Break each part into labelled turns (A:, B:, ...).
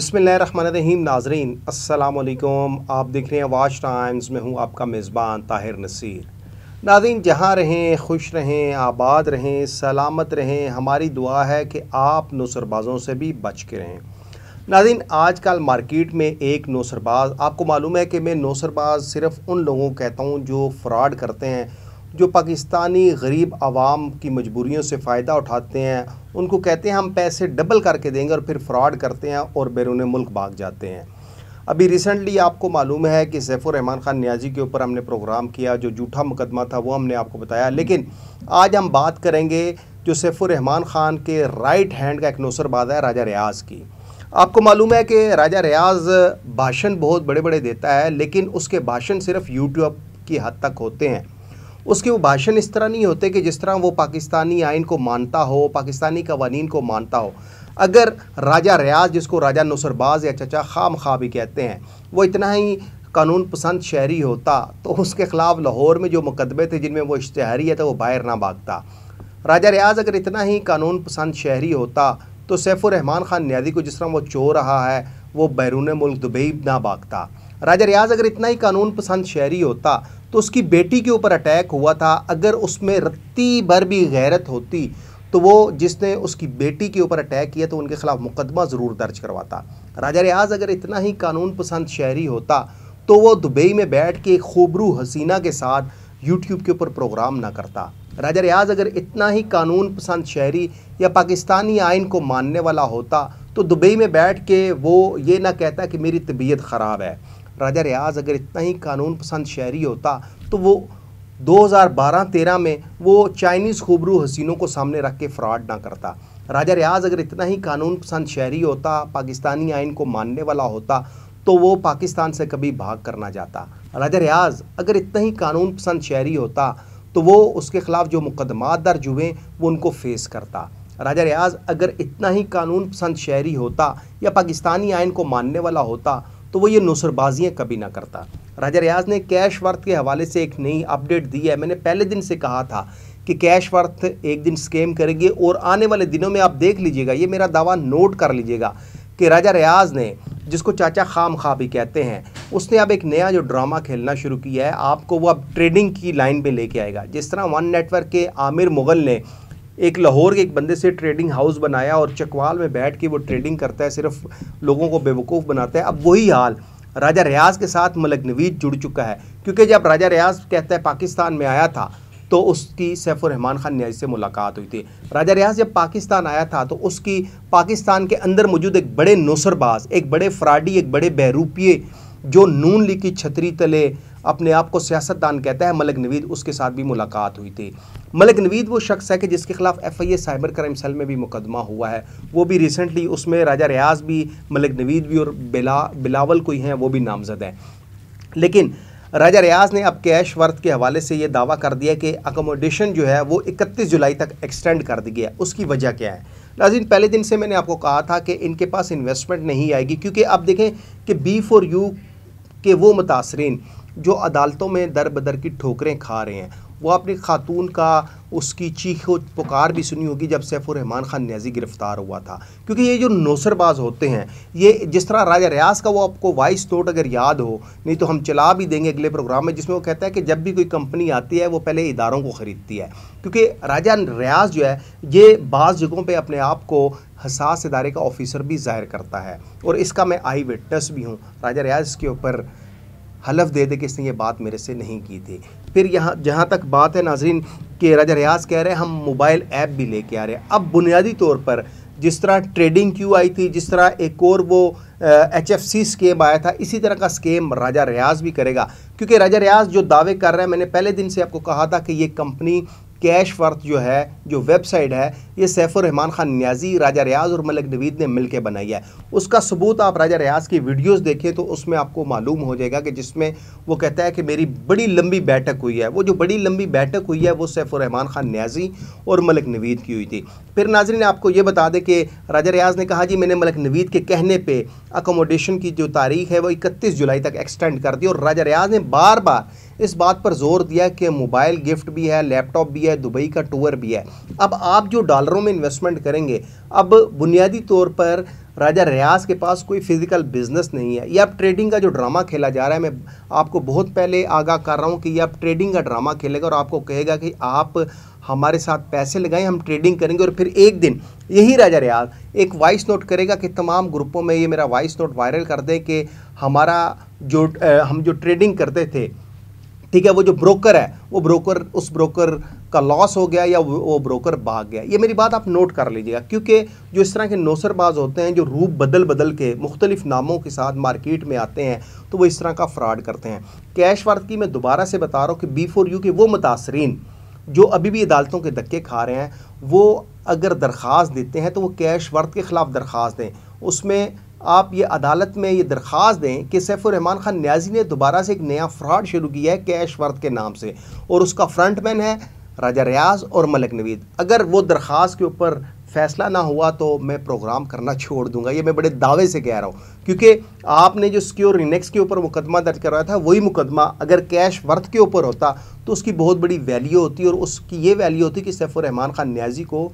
A: रहीम नाजरीन असलकुम आप देख रहे हैं वाच टाइम्स में हूँ आपका मेज़बान ताहिर नसीर नाजरीन जहाँ रहें खुश रहें आबाद रहें सलामत रहें हमारी दुआ है कि आप नौसरबाज़ों से भी बच के रहें आज कल मार्केट में एक नौसरबाज आपको मालूम है कि मैं नौसरबाज सिर्फ़ उन लोगों को कहता हूँ जो फ़्रॉड करते हैं जो पाकिस्तानी गरीब आवाम की मजबूरियों से फ़ायदा उठाते हैं उनको कहते हैं हम पैसे डबल करके देंगे और फिर फ्रॉड करते हैं और बैरून मुल्क भाग जाते हैं अभी रिसेंटली आपको मालूम है कि सैफुर रहमान ख़ान न्याजी के ऊपर हमने प्रोग्राम किया जो जूठा मुकदमा था वो हमने आपको बताया लेकिन आज हम बात करेंगे जो सैफुर रहमान ख़ान के राइट हैंड का एक नौसरबाद है राजा रियाज की आपको मालूम है कि राजा रियाज भाषण बहुत बड़े बड़े देता है लेकिन उसके भाषण सिर्फ यूट्यूब की हद तक होते हैं उसके वो भाषण इस तरह नहीं होते कि जिस तरह वो पाकिस्तानी आइन को मानता हो पाकिस्तानी कवानीन को मानता हो अगर राजा रियाज जिसको राजा नसरबाज या चचा खाम खा भी कहते हैं वो इतना ही कानून पसंद शहरी होता तो उसके ख़िलाफ़ लाहौर में जो मुकदमे थे जिनमें वो इश्तहारी तो वो बाहर ना भागता राजा रियाज अगर इतना ही कानून पसंद शहरी होता तो सैफुररहमान ख़ान न्याजी को जिस तरह वो चो रहा है वो बैरून मुल्क दुबई ना भागता राजा रियाज अगर इतना ही कानून पसंद शहरी होता तो उसकी बेटी के ऊपर अटैक हुआ था अगर उसमें रत्ती भर भी गैरत होती तो वो जिसने उसकी बेटी के ऊपर अटैक किया तो उनके ख़िलाफ़ मुकदमा ज़रूर दर्ज करवाता राजा रियाज अगर इतना ही कानून पसंद शहरी होता तो वो दुबई में बैठ के खूबरू हसीना के साथ यूट्यूब के ऊपर प्रोग्राम ना करता राजा रियाज अगर इतना ही कानून पसंद शहरी या पाकिस्तानी आइन को मानने वाला होता तो दुबई में बैठ के वो ये ना कहता कि मेरी तबीयत ख़राब है राजा रियाज अगर इतना ही कानून पसंद शहरी होता तो वो 2012-13 में वो चाइनीज़ खूबरू हसीनों को सामने रख के फ्रॉड ना करता राजा रियाज अगर इतना ही कानून पसंद शहरी होता पाकिस्तानी आइन को मानने वाला होता तो वो पाकिस्तान से कभी भाग करना जाता राजा रियाज अगर इतना ही कानून पसंद शहरी होता तो वो उसके ख़िलाफ़ जो मुकदमा दर्ज हुए वो उनको फेस करता राजा रियाज अगर इतना ही कानून पसंद शहरी होता या पाकिस्तानी आइन को मानने वाला होता तो वो ये नुसरबाजियाँ कभी ना करता राजा रियाज ने कैश वर्थ के हवाले से एक नई अपडेट दी है मैंने पहले दिन से कहा था कि कैश वर्थ एक दिन स्कैम करेगी और आने वाले दिनों में आप देख लीजिएगा ये मेरा दावा नोट कर लीजिएगा कि राजा रियाज ने जिसको चाचा खाम खा भी कहते हैं उसने अब एक नया जो ड्रामा खेलना शुरू किया है आपको वो अब ट्रेडिंग की लाइन में लेके आएगा जिस तरह वन नेटवर्क के आमिर मुगल ने एक लाहौर के एक बंदे से ट्रेडिंग हाउस बनाया और चकवाल में बैठ के वो ट्रेडिंग करता है सिर्फ लोगों को बेवकूफ़ बनाता है अब वही हाल राजा रियाज के साथ मलक नवीद जुड़ चुका है क्योंकि जब राजा रियाज कहता है पाकिस्तान में आया था तो उसकी सैफुररहमान खान न्याज से मुलाकात हुई थी राजा रियाज जब पाकिस्तान आया था तो उसकी पाकिस्तान के अंदर मौजूद एक बड़े नौसरबाज एक बड़े फ्राडी एक बड़े बहरूपीय जो नून लीग की छतरी तले अपने आप को सियासतदान कहता है मलिक नवीद उसके साथ भी मुलाकात हुई थी मलिक नवीद वो शख्स है कि जिसके खिलाफ F I A cyber crime cell में भी मुकदमा हुआ है वो भी रिसेंटली उसमें राजा रियाज भी मलिक नवीद भी और बिला बिलावल कोई हैं वो भी नामजद हैं लेकिन राजा रियाज ने अब कैश वर्थ के हवाले से ये दावा कर दिया कि अकोमोडेशन जो है वो 31 जुलाई तक एक्सटेंड कर दी गया उसकी वजह क्या है नाजिन पहले दिन से मैंने आपको कहा था कि इनके पास इन्वेस्टमेंट नहीं आएगी क्योंकि आप देखें कि बी फॉर यू कि वो मुतासरीन जो अदालतों में दर बदर की ठोकरें खा रहे हैं वो आपने खातून का उसकी चीखो पुकार भी सुनी होगी जब सैफुररहमान खान न्याजी गिरफ्तार हुआ था क्योंकि ये जो नौसरबाज होते हैं ये जिस तरह राजा रियाज का वो आपको वॉइस नोट अगर याद हो नहीं तो हम चला भी देंगे अगले प्रोग्राम में जिसमें वो कहता है कि जब भी कोई कंपनी आती है वो पहले इदारों को ख़रीदती है क्योंकि राजा रियाज जो है ये बाज़ जगहों पर अपने आप को हसास इदारे का ऑफिसर भी ज़ाहिर करता है और इसका मैं आई विटनेस भी हूँ राजा रियाज के ऊपर हलफ दे दे कि इसने ये बात मेरे से नहीं की थी फिर यहाँ जहाँ तक बात है नाजरीन कि राजा रियाज कह रहे हैं हम मोबाइल ऐप भी लेके आ रहे हैं अब बुनियादी तौर पर जिस तरह ट्रेडिंग क्यू आई थी जिस तरह एक और वो एच एफ सी स्केम आया था इसी तरह का स्केम राजा रियाज भी करेगा क्योंकि राजा रियाज जो दावे कर रहे हैं मैंने पहले दिन से आपको कहा था कि ये कंपनी कैश वर्थ जो है जो वेबसाइट है ये सैफुर रहमान खान न्याजी राजा रियाज और मलिक नवीद ने मिलकर बनाई है उसका सबूत आप राजा रियाज की वीडियोस देखें तो उसमें आपको मालूम हो जाएगा कि जिसमें वो कहता है कि मेरी बड़ी लंबी बैठक हुई है वो जो बड़ी लंबी बैठक हुई है वो सैफुर रहमान खान न्याजी और मलिक नवीद की हुई थी फिर नाजरी ने आपको ये बता दें कि राजा रियाज ने कहा जी मैंने मलिक नवीद के कहने पर अकोमोडेशन की जो तारीख है वो इकतीस जुलाई तक एक्सटेंड कर दी और राजा रियाज ने बार बार इस बात पर जोर दिया कि मोबाइल गिफ्ट भी है लैपटॉप भी है दुबई का टूर भी है अब आप जो डॉलरों में इन्वेस्टमेंट करेंगे अब बुनियादी तौर पर राजा रियाज के पास कोई फिज़िकल बिजनेस नहीं है यह अब ट्रेडिंग का जो ड्रामा खेला जा रहा है मैं आपको बहुत पहले आगाह कर रहा हूँ कि यह अब ट्रेडिंग का ड्रामा खेलेगा और आपको कहेगा कि आप हमारे साथ पैसे लगाएं हम ट्रेडिंग करेंगे और फिर एक दिन यही राजा रियाज एक वॉइस नोट करेगा कि तमाम ग्रुपों में ये मेरा वॉइस नोट वायरल कर दें कि हमारा जो हम जो ट्रेडिंग करते थे ठीक है वो जो ब्रोकर है वो ब्रोकर उस ब्रोकर का लॉस हो गया या वो ब्रोकर भाग गया ये मेरी बात आप नोट कर लीजिएगा क्योंकि जो इस तरह के नौसरबाज होते हैं जो रूप बदल बदल के मुख्तलिफ नामों के साथ मार्केट में आते हैं तो वो इस तरह का फ्रॉड करते हैं कैश की मैं दोबारा से बता रहा हूँ कि बी फोर यू के वो मुतासरीन जो अभी भी अदालतों के धक्के खा रहे हैं वो अगर दरख्वास्त देते हैं तो वो कैश वर्थ के ख़िलाफ़ दरख्वास्त दें उसमें आप ये अदालत में ये दरख्वास दें कि सैफुररहमान ख़ान न्याजी ने दोबारा से एक नया फ्रॉड शुरू किया है कैश वर्थ के नाम से और उसका फ्रंट मैन है राजा रियाज और मलक नवीद अगर वो दरख्वास के ऊपर फैसला ना हुआ तो मैं प्रोग्राम करना छोड़ दूंगा ये मैं बड़े दावे से कह रहा हूँ क्योंकि आपने जो सिक्योर रिनेक्स के ऊपर मुकदमा दर्ज करवाया था वही मुकदमा अगर कैश वर्थ के ऊपर होता तो उसकी बहुत बड़ी वैल्यू होती और उसकी ये वैल्यू होती कि सैफुररहमान ख़ान न्याजी को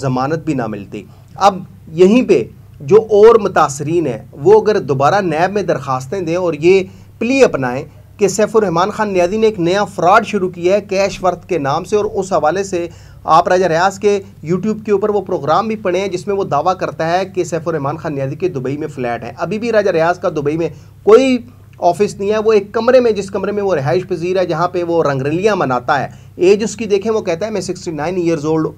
A: ज़मानत भी ना मिलती अब यहीं पर जो और मुतासरीन है वो अगर दोबारा नैब में दरखास्तें दें और ये प्ली अपनाएं कि सैफुररहमान ख़ान न्याजी ने एक नया फ्रॉड शुरू किया है कैश वर्थ के नाम से और उस हवाले से आप राजा रियाज के यूट्यूब के ऊपर वो प्रोग्राम भी पढ़े हैं जिसमें वो दावा करता है कि सैफुररहमान ख़ान न्याजी के दुबई में फ़्लैट है अभी भी राजा रियाज का दुबई में कोई ऑफिस नहीं है वो एक कमरे में जिस कमरे में वो रहाइश पजीर है जहाँ पर वो रंगरलियाँ मनाता है एज उसकी देखें वो कहता है मैं सिक्सटी नाइन ईयर्स ओल्ड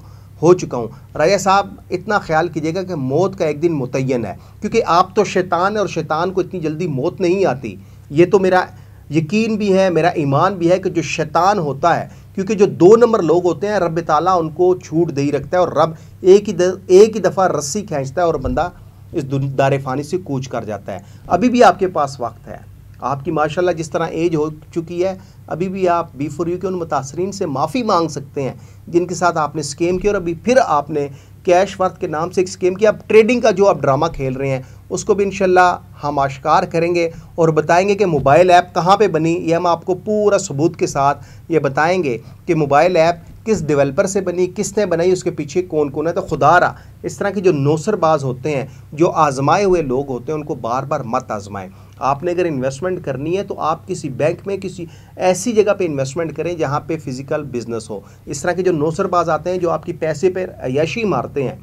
A: हो चुका हूँ राजा साहब इतना ख्याल कीजिएगा कि मौत का एक दिन मुतन है क्योंकि आप तो शैतान और शैतान को इतनी जल्दी मौत नहीं आती ये तो मेरा यकीन भी है मेरा ईमान भी है कि जो शैतान होता है क्योंकि जो दो नंबर लोग होते हैं रब ताला उनको छूट दे ही रखता है और रब एक ही एक ही दफ़ा रस्सी खींचता है और बंदा इस दार फ़ानी से कूच कर जाता है अभी भी आपके पास वक्त है आपकी माशाल्लाह जिस तरह एज हो चुकी है अभी भी आप बी फोर यू के उन मुतासरीन से माफ़ी मांग सकते हैं जिनके साथ आपने स्कैम किया और अभी फिर आपने कैश वर्थ के नाम से एक स्कीम किया आप ट्रेडिंग का जो आप ड्रामा खेल रहे हैं उसको भी इन हम आश्कार करेंगे और बताएंगे कि मोबाइल ऐप कहाँ पे बनी ये हम आपको पूरा सबूत के साथ ये बताएंगे कि मोबाइल ऐप किस डेवलपर से बनी किसने बनाई उसके पीछे कौन कौन है तो खुदा रहा इस तरह के जो नौसरबाज होते हैं जो आजमाए हुए लोग होते हैं उनको बार बार मत आजमाएं आपने अगर इन्वेस्टमेंट करनी है तो आप किसी बैंक में किसी ऐसी जगह पे इन्वेस्टमेंट करें जहाँ पे फिजिकल बिजनेस हो इस तरह के जो नौसरबाज आते हैं जो आपकी पैसे पर अयाशी मारते हैं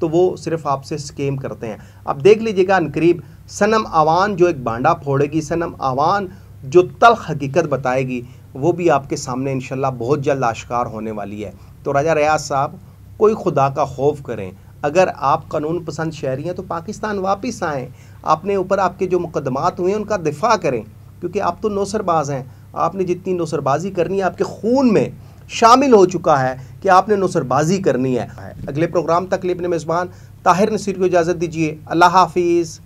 A: तो वो सिर्फ आपसे स्केम करते हैं अब देख लीजिएगा अनकरीब सनम आवान जो एक बांडा फोड़ेगी सनम आवान जो तलख हकीकत बताएगी वो भी आपके सामने इन बहुत जल्द आश्कार होने वाली है तो राजा रियाज साहब कोई खुदा का खौफ करें अगर आप कानून पसंद शहरी हैं तो पाकिस्तान वापस आएँ अपने ऊपर आपके जो मुकदमात हुए हैं उनका दिफा करें क्योंकि आप तो नौसरबाज हैं आपने जितनी नौसरबाजी करनी है आपके खून में शामिल हो चुका है कि आपने नौसरबाजी करनी है अगले प्रोग्राम तक लिए अपने मेज़बान ताहिर नसीर को इजाज़त दीजिए अल्लाह हाफिज़